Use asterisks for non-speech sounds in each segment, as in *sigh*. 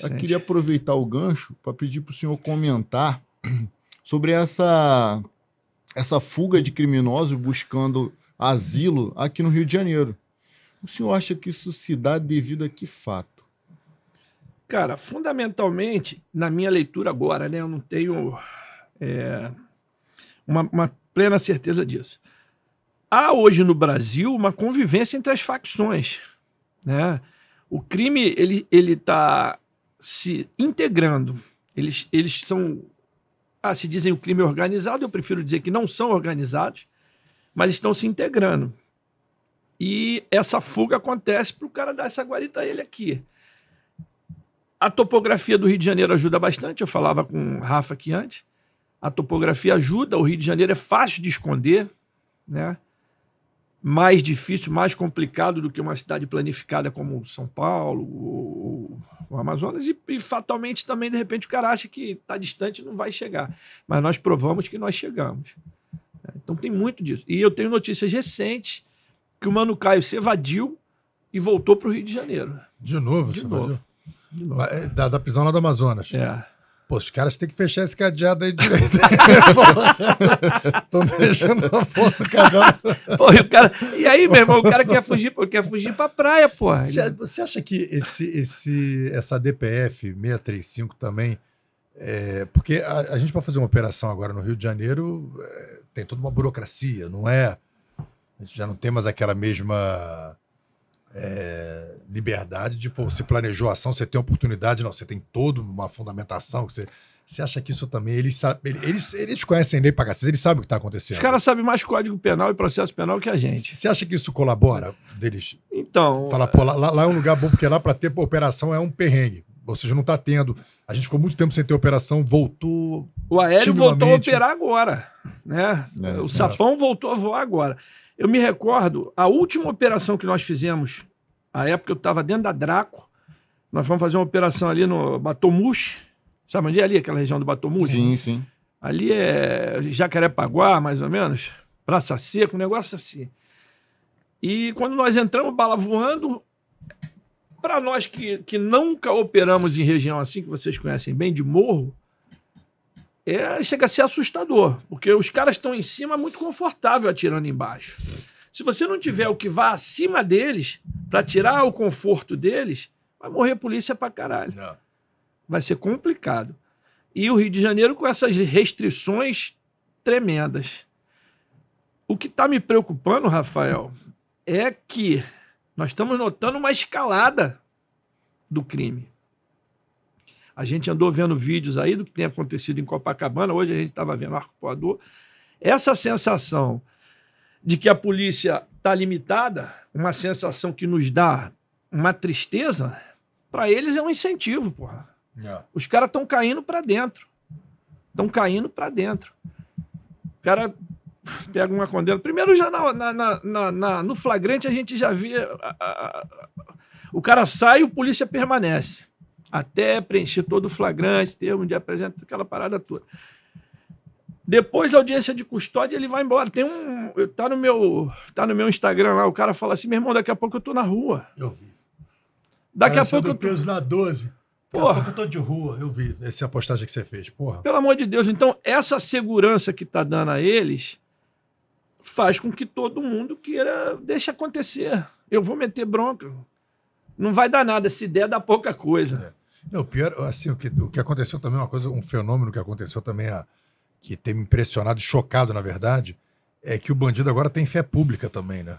Eu queria aproveitar o gancho para pedir para o senhor comentar *clears throat* sobre essa, essa fuga de criminosos buscando asilo aqui no Rio de Janeiro. O senhor acha que isso se dá devido a que fato? Cara, fundamentalmente, na minha leitura agora, né, eu não tenho é, uma, uma plena certeza disso. Há hoje no Brasil uma convivência entre as facções, né? O crime ele ele está se integrando. Eles, eles são. Ah, se dizem o crime organizado, eu prefiro dizer que não são organizados, mas estão se integrando. E essa fuga acontece para o cara dar essa guarita a ele aqui. A topografia do Rio de Janeiro ajuda bastante, eu falava com o Rafa aqui antes. A topografia ajuda, o Rio de Janeiro é fácil de esconder, né? mais difícil, mais complicado do que uma cidade planificada como São Paulo o Amazonas e, e, fatalmente também, de repente, o cara acha que está distante não vai chegar. Mas nós provamos que nós chegamos. É, então tem muito disso. E eu tenho notícias recentes que o Mano Caio se evadiu e voltou para o Rio de Janeiro. De novo? De novo. De novo. É, da, da prisão lá do Amazonas. É. Pô, os caras têm que fechar esse cadeado aí direito. Né? *laughs* Estão deixando a foto do cadeado. pô, e, o cara... e aí, meu irmão, o cara quer fugir, quer fugir pra praia, porra. Você, você acha que esse, esse, essa DPF 635 também. É, porque a, a gente, para fazer uma operação agora no Rio de Janeiro, é, tem toda uma burocracia, não é? A gente já não tem mais aquela mesma é, liberdade de, pô, você planejou a ação, você tem oportunidade, não, você tem toda uma fundamentação que você. Você acha que isso também. Eles, sabe, eles, eles conhecem lei pra cacete, eles sabem o que está acontecendo. Os caras sabem mais código penal e processo penal que a gente. Você acha que isso colabora deles? Então. Fala, pô, lá, lá é um lugar bom, porque lá para ter operação é um perrengue. Ou seja, não está tendo. A gente ficou muito tempo sem ter operação, voltou. O aéreo voltou a operar agora. Né? É, o é. sapão voltou a voar agora. Eu me recordo, a última operação que nós fizemos, a época eu estava dentro da Draco, nós fomos fazer uma operação ali no Batomuche, sabe onde é ali, aquela região do Batomuche? Sim, sim. Ali é Jacarepaguá, mais ou menos, Praça Seca, um negócio assim. E quando nós entramos, bala voando, para nós que, que nunca operamos em região assim, que vocês conhecem bem, de morro, é, chega a ser assustador, porque os caras estão em cima muito confortável atirando embaixo. Se você não tiver o que vá acima deles para tirar o conforto deles, vai morrer polícia para caralho. Não. É. Vai ser complicado. E o Rio de Janeiro com essas restrições tremendas. O que está me preocupando, Rafael, é que nós estamos notando uma escalada do crime. A gente andou vendo vídeos aí do que tem acontecido em Copacabana, hoje a gente estava vendo arco Poador. Essa sensação de que a polícia está limitada, uma sensação que nos dá uma tristeza, para eles é um incentivo, porra. Não. É. Os caras estão caindo para dentro. Estão caindo para dentro. O cara pega uma condena. Primeiro, já na, na, na, no flagrante, a gente já vê. A, a, a, o cara sai e o polícia permanece até preencher todo o flagrante, termo de apresentação, aquela parada toda. Depois, audiência de custódia, ele vai embora. Tem um. tá, no meu, tá no meu Instagram lá, o cara fala assim: meu irmão, daqui a pouco eu tô na rua. Eu vi. Daqui cara, a pouco. Eu tô preso na 12. Porra. Daqui a pouco eu tô de rua. Eu vi essa postagem que você fez, porra. Pelo amor de Deus. Então, essa segurança que tá dando a eles faz com que todo mundo queira. Deixa acontecer. Eu vou meter bronca. Não vai dar nada. Se der, dá pouca coisa. É. Não, pior, assim, o que, o que aconteceu também, uma coisa, um fenômeno que aconteceu também, a, que tem me impressionado, e chocado, na verdade, é que o bandido agora tem fé pública também, né?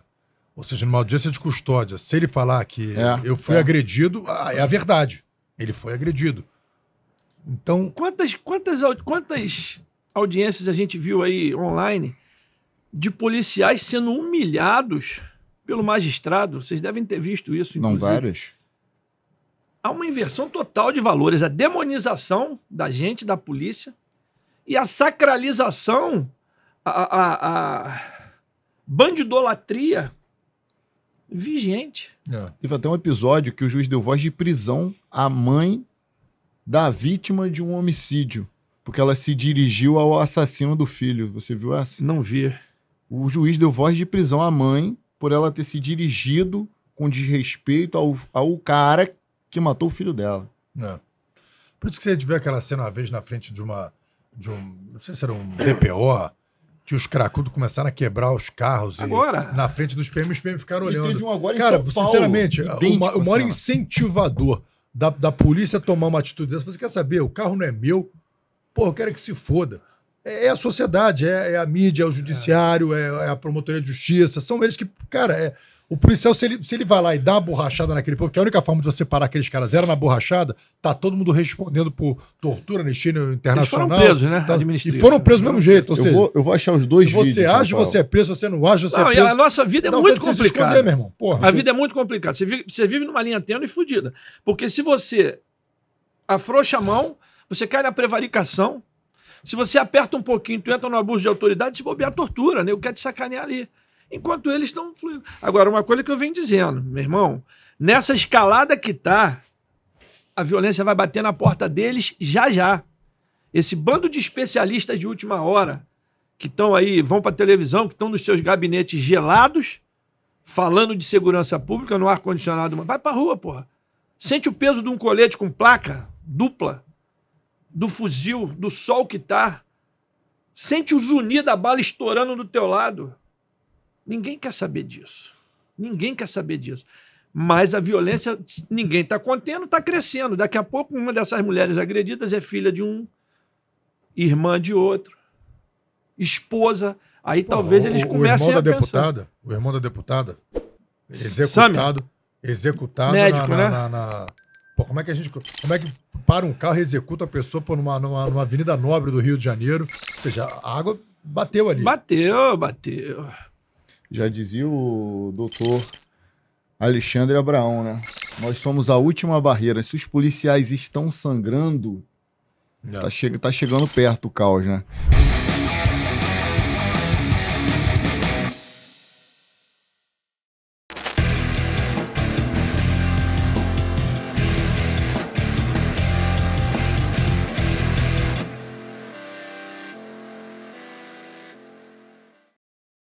Ou seja, numa audiência de custódia, se ele falar que é, eu fui é. agredido, é a verdade. Ele foi agredido. Então. Quantas, quantas, quantas audiências a gente viu aí online de policiais sendo humilhados pelo magistrado? Vocês devem ter visto isso, inclusive. Não, várias há uma inversão total de valores, a demonização da gente, da polícia, e a sacralização, a, a, a bandidolatria vigente. É. Teve até um episódio que o juiz deu voz de prisão à mãe da vítima de um homicídio, porque ela se dirigiu ao assassino do filho. Você viu essa? Não vi. O juiz deu voz de prisão à mãe por ela ter se dirigido com desrespeito ao, ao cara que matou o filho dela. É. Por isso que você tiver aquela cena uma vez na frente de uma. De um, não sei se era um DPO, que os cracudos começaram a quebrar os carros agora. E, na frente dos PM, os PM ficaram e olhando. Teve um agora Cara, São Paulo, sinceramente, idêntico, o assim, maior incentivador da, da polícia tomar uma atitude dessa. Você quer saber? O carro não é meu. Pô, eu quero é que se foda. É, é, a sociedade, é, é, a mídia, é o judiciário, é. é. a promotoria de justiça. São eles que, cara, é. O policial, se ele, se ele vai lá e dá uma borrachada naquele povo, que é a única forma de você parar aqueles caras era na borrachada, tá todo mundo respondendo por tortura, anistia internacional. Eles foram presos, né? Tá, e foram presos do mesmo jeito. Ou eu, vou, eu vou achar os dois Se você vídeos, age, você é preso. Se você não age, você é não, é preso. A nossa vida é não, muito complicada. meu irmão. Porra. A vida é muito complicada. Você vive, você vive numa linha tênue e fodida. Porque se você afrouxa a mão, você cai na prevaricação. Se você aperta um pouquinho, tu entra no abuso de autoridade, se bobear, tortura. Né? Eu quero te sacanear ali enquanto eles estão fluindo. Agora, uma coisa que eu venho dizendo, meu irmão, nessa escalada que tá, a violência vai bater na porta deles já já. Esse bando de especialistas de última hora que estão aí, vão para a televisão, que estão nos seus gabinetes gelados, falando de segurança pública no ar condicionado, vai para a rua, porra. Sente o peso de um colete com placa dupla, do fuzil, do sol que tá. Sente o zunir da bala estourando do teu lado. Ninguém quer saber disso. Ninguém quer saber disso. Mas a violência, ninguém está contendo, está crescendo. Daqui a pouco, uma dessas mulheres agredidas é filha de um, irmã de outro, esposa. Aí Pô, talvez o, eles comecem a o irmão da deputada, O irmão da deputada, executado, Sammy, executado médico, na, na, né? na, na... Pô, como é que a gente. Como é que para um carro e executa a pessoa por numa, numa, numa avenida nobre do Rio de Janeiro? Ou seja, a água bateu ali. Bateu, bateu. Já dizia o doutor Alexandre Abraão, né? Nós somos a última barreira. Se os policiais estão sangrando, tá, che tá, chegando perto o caos, né?